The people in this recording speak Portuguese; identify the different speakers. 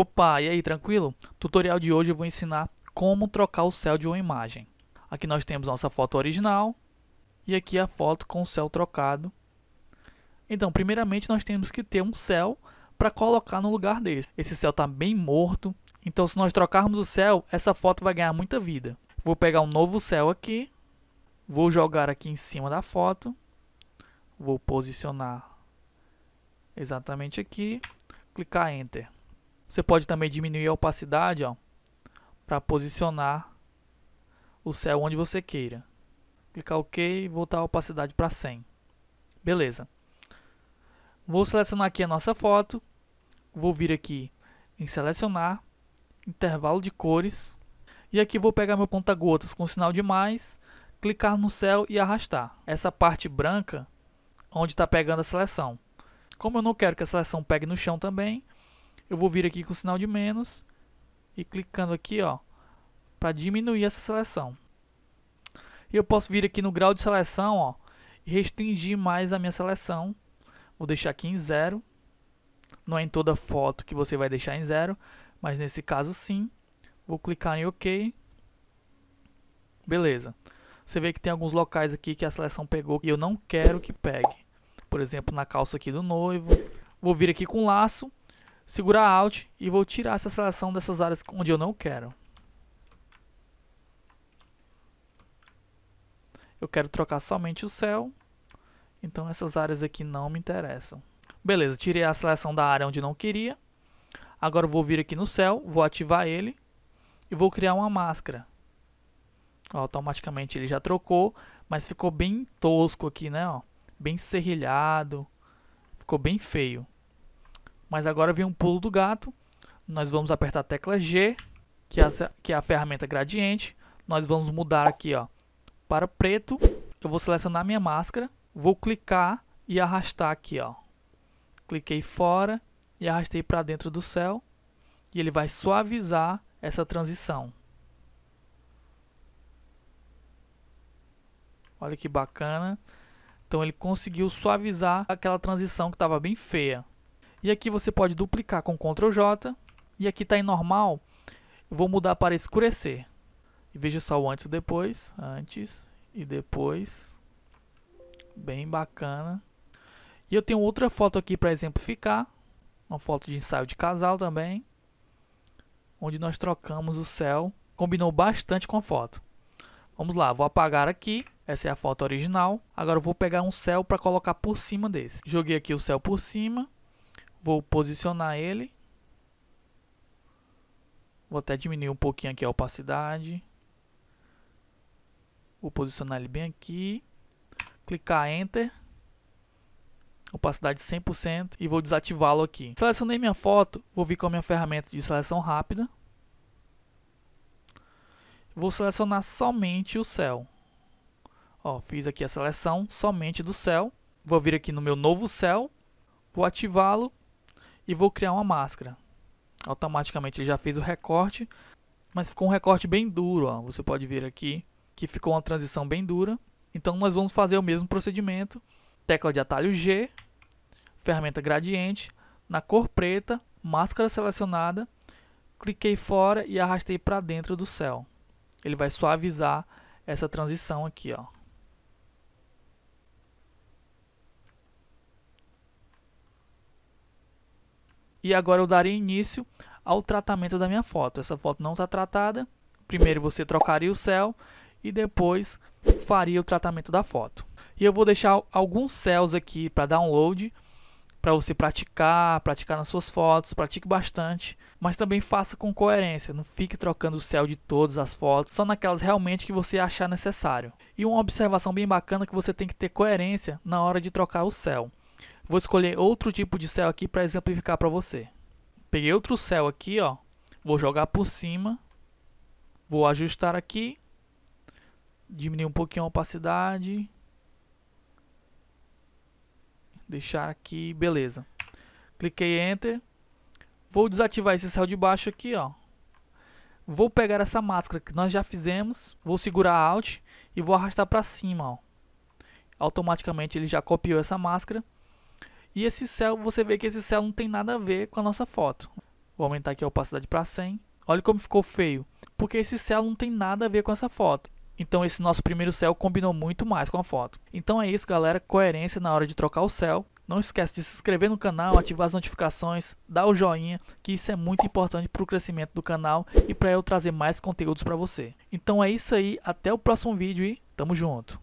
Speaker 1: Opa, e aí, tranquilo? Tutorial de hoje eu vou ensinar como trocar o céu de uma imagem. Aqui nós temos nossa foto original e aqui a foto com o céu trocado. Então, primeiramente nós temos que ter um céu para colocar no lugar desse. Esse céu está bem morto, então se nós trocarmos o céu, essa foto vai ganhar muita vida. Vou pegar um novo céu aqui, vou jogar aqui em cima da foto, vou posicionar exatamente aqui, clicar Enter. Você pode também diminuir a opacidade, ó, para posicionar o céu onde você queira. Clicar OK e voltar a opacidade para 100. Beleza. Vou selecionar aqui a nossa foto. Vou vir aqui em selecionar, intervalo de cores. E aqui vou pegar meu ponta-gotas com sinal de mais, clicar no céu e arrastar. Essa parte branca onde está pegando a seleção. Como eu não quero que a seleção pegue no chão também, eu vou vir aqui com o sinal de menos e clicando aqui, ó, para diminuir essa seleção. E eu posso vir aqui no grau de seleção, ó, e restringir mais a minha seleção. Vou deixar aqui em zero. Não é em toda foto que você vai deixar em zero, mas nesse caso sim. Vou clicar em OK. Beleza. Você vê que tem alguns locais aqui que a seleção pegou e eu não quero que pegue. Por exemplo, na calça aqui do noivo. Vou vir aqui com laço segurar Alt e vou tirar essa seleção dessas áreas onde eu não quero. Eu quero trocar somente o céu, então essas áreas aqui não me interessam. Beleza, tirei a seleção da área onde não queria. Agora eu vou vir aqui no céu, vou ativar ele e vou criar uma máscara. automaticamente ele já trocou, mas ficou bem tosco aqui, né? Ó, bem serrilhado, ficou bem feio. Mas agora vem um pulo do gato. Nós vamos apertar a tecla G, que é a, que é a ferramenta gradiente. Nós vamos mudar aqui ó, para preto. Eu vou selecionar minha máscara, vou clicar e arrastar aqui. ó. Cliquei fora e arrastei para dentro do céu. E ele vai suavizar essa transição. Olha que bacana. Então ele conseguiu suavizar aquela transição que estava bem feia. E aqui você pode duplicar com Ctrl J. E aqui está em normal. Eu vou mudar para escurecer. E veja só o antes e depois. Antes e depois. Bem bacana. E eu tenho outra foto aqui para exemplificar. Uma foto de ensaio de casal também. Onde nós trocamos o céu. Combinou bastante com a foto. Vamos lá, vou apagar aqui. Essa é a foto original. Agora eu vou pegar um céu para colocar por cima desse. Joguei aqui o céu por cima. Vou posicionar ele. Vou até diminuir um pouquinho aqui a opacidade. Vou posicionar ele bem aqui. Clicar Enter. Opacidade 100% e vou desativá-lo aqui. Selecionei minha foto, vou vir com a minha ferramenta de seleção rápida. Vou selecionar somente o céu. Ó, fiz aqui a seleção somente do céu. Vou vir aqui no meu novo céu, vou ativá-lo e vou criar uma máscara. Automaticamente ele já fez o recorte, mas ficou um recorte bem duro, ó. Você pode ver aqui que ficou uma transição bem dura. Então nós vamos fazer o mesmo procedimento. Tecla de atalho G, ferramenta gradiente, na cor preta, máscara selecionada, cliquei fora e arrastei para dentro do céu. Ele vai suavizar essa transição aqui, ó. E agora eu darei início ao tratamento da minha foto. Essa foto não está tratada. Primeiro você trocaria o céu e depois faria o tratamento da foto. E eu vou deixar alguns céus aqui para download, para você praticar, praticar nas suas fotos, pratique bastante, mas também faça com coerência, não fique trocando o céu de todas as fotos, só naquelas realmente que você achar necessário. E uma observação bem bacana é que você tem que ter coerência na hora de trocar o céu. Vou escolher outro tipo de céu aqui para exemplificar para você. Peguei outro céu aqui, ó. Vou jogar por cima. Vou ajustar aqui. Diminuir um pouquinho a opacidade. Deixar aqui, beleza. Cliquei Enter. Vou desativar esse céu de baixo aqui, ó. Vou pegar essa máscara que nós já fizemos. Vou segurar Alt e vou arrastar para cima, ó. Automaticamente ele já copiou essa máscara. E esse céu, você vê que esse céu não tem nada a ver com a nossa foto. Vou aumentar aqui a opacidade para 100. Olha como ficou feio, porque esse céu não tem nada a ver com essa foto. Então esse nosso primeiro céu combinou muito mais com a foto. Então é isso, galera, coerência na hora de trocar o céu. Não esquece de se inscrever no canal, ativar as notificações, dar o joinha, que isso é muito importante para o crescimento do canal e para eu trazer mais conteúdos para você. Então é isso aí, até o próximo vídeo e tamo junto.